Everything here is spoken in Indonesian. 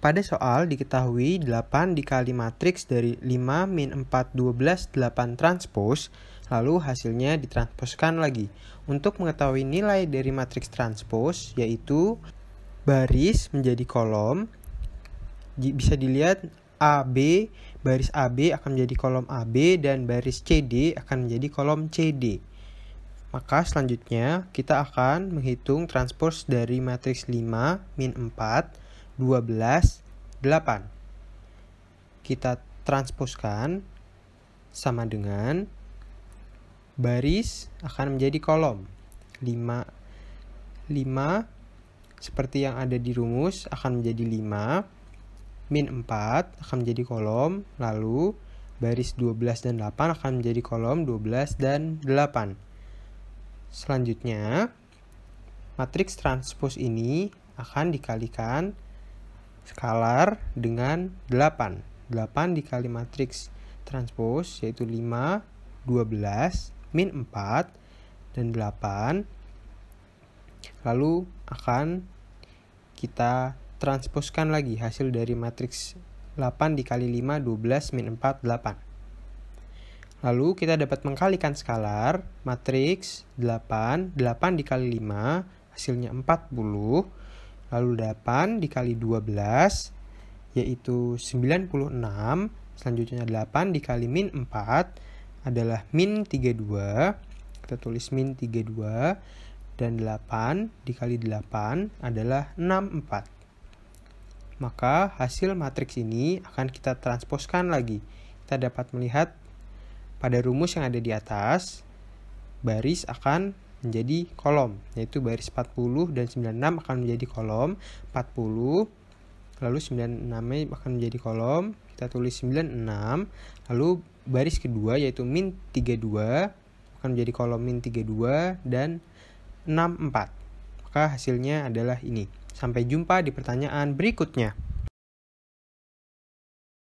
Pada soal diketahui 8 dikali matriks dari 5 min 4 12 8 transpose, lalu hasilnya ditransposkan lagi. Untuk mengetahui nilai dari matriks transpose, yaitu baris menjadi kolom, bisa dilihat AB, baris AB akan menjadi kolom AB dan baris CD akan menjadi kolom CD. Maka selanjutnya kita akan menghitung transpose dari matriks 5 min 4 12, 8. Kita transposkan sama dengan baris akan menjadi kolom. 5, 5 seperti yang ada di rumus akan menjadi 5. Min 4 akan menjadi kolom, lalu baris 12 dan 8 akan menjadi kolom 12 dan 8. Selanjutnya, matriks transpose ini akan dikalikan skalar dengan 8. 8 dikali matriks transpose yaitu 5, 12, min 4, dan 8. Lalu akan kita transposkan lagi hasil dari matriks 8 dikali 5, 12, min 4, 8. Lalu kita dapat mengkalikan skalar matriks 8, 8 dikali 5, hasilnya 40 lalu 8 dikali 12 yaitu 96 selanjutnya 8 dikali min 4 adalah min 32 kita tulis min 32 dan 8 dikali 8 adalah 64 maka hasil matriks ini akan kita transposkan lagi kita dapat melihat pada rumus yang ada di atas baris akan menjadi kolom yaitu baris 40 dan 96 akan menjadi kolom 40 lalu 96 akan menjadi kolom kita tulis 96 lalu baris kedua yaitu min 32 akan menjadi kolom min 32 dan 64 maka hasilnya adalah ini sampai jumpa di pertanyaan berikutnya